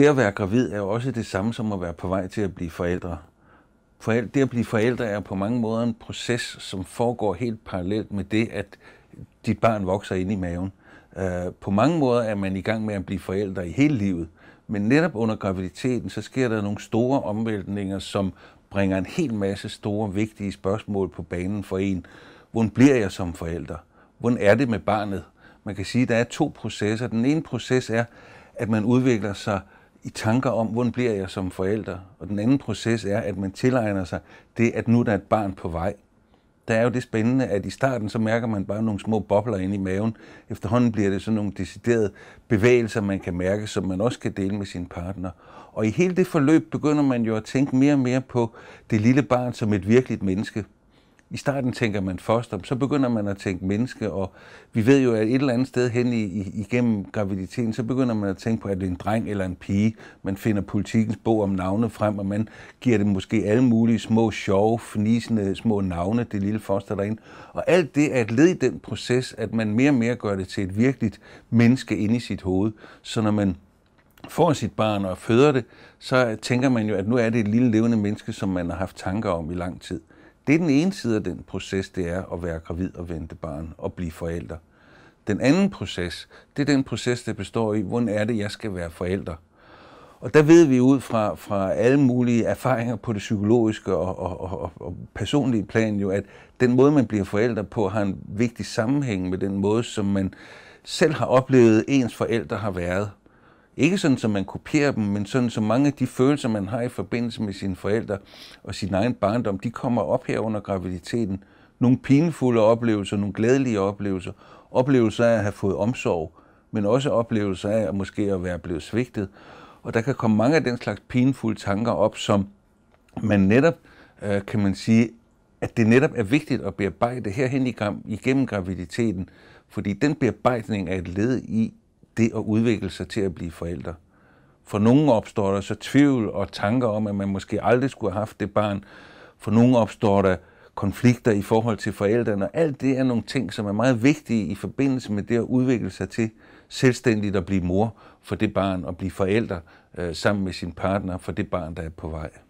det at være gravid er jo også det samme som at være på vej til at blive forældre. Forældre, det at blive forældre er på mange måder en proces, som foregår helt parallelt med det, at dit barn vokser ind i maven. Øh, på mange måder er man i gang med at blive forældre i hele livet, men netop under graviditeten, så sker der nogle store omvæltninger, som bringer en hel masse store, vigtige spørgsmål på banen for en. Hvordan bliver jeg som forælder? Hvordan er det med barnet? Man kan sige, at der er to processer. Den ene proces er, at man udvikler sig i tanker om, hvordan bliver jeg som forælder. Og den anden proces er, at man tilegner sig det, at nu der er et barn på vej. Der er jo det spændende, at i starten så mærker man bare nogle små bobler ind i maven. Efterhånden bliver det sådan nogle deciderede bevægelser, man kan mærke, som man også kan dele med sin partner. Og i hele det forløb begynder man jo at tænke mere og mere på det lille barn som et virkeligt menneske, i starten tænker man foster, så begynder man at tænke menneske, og vi ved jo, at et eller andet sted hen i, i, igennem graviditeten, så begynder man at tænke på, at det er en dreng eller en pige. Man finder politikens bog om navne frem, og man giver det måske alle mulige små, sjove, fnisende små navne, det lille foster derinde. Og alt det er et led i den proces, at man mere og mere gør det til et virkeligt menneske inde i sit hoved. Så når man får sit barn og føder det, så tænker man jo, at nu er det et lille levende menneske, som man har haft tanker om i lang tid. Det er den ene side af den proces, det er at være gravid og vente barn og blive forælder. Den anden proces, det er den proces, der består i, hvordan er det, jeg skal være forælder. Og der ved vi ud fra, fra alle mulige erfaringer på det psykologiske og, og, og, og personlige plan jo, at den måde, man bliver forældre på, har en vigtig sammenhæng med den måde, som man selv har oplevet, ens forældre har været. Ikke sådan, som man kopierer dem, men sådan, som mange af de følelser, man har i forbindelse med sine forældre og sin egen barndom, de kommer op her under graviditeten. Nogle pinefulde oplevelser, nogle glædelige oplevelser, oplevelser af at have fået omsorg, men også oplevelser af at måske at være blevet svigtet. Og der kan komme mange af den slags pinefulde tanker op, som man netop, øh, kan man sige, at det netop er vigtigt at bearbejde herhen igennem graviditeten, fordi den bearbejdning er et led i det at udvikle sig til at blive forældre. For nogen opstår der så tvivl og tanker om, at man måske aldrig skulle have haft det barn. For nogen opstår der konflikter i forhold til forældrene, og alt det er nogle ting, som er meget vigtige i forbindelse med det at udvikle sig til selvstændigt at blive mor for det barn og blive forældre øh, sammen med sin partner for det barn, der er på vej.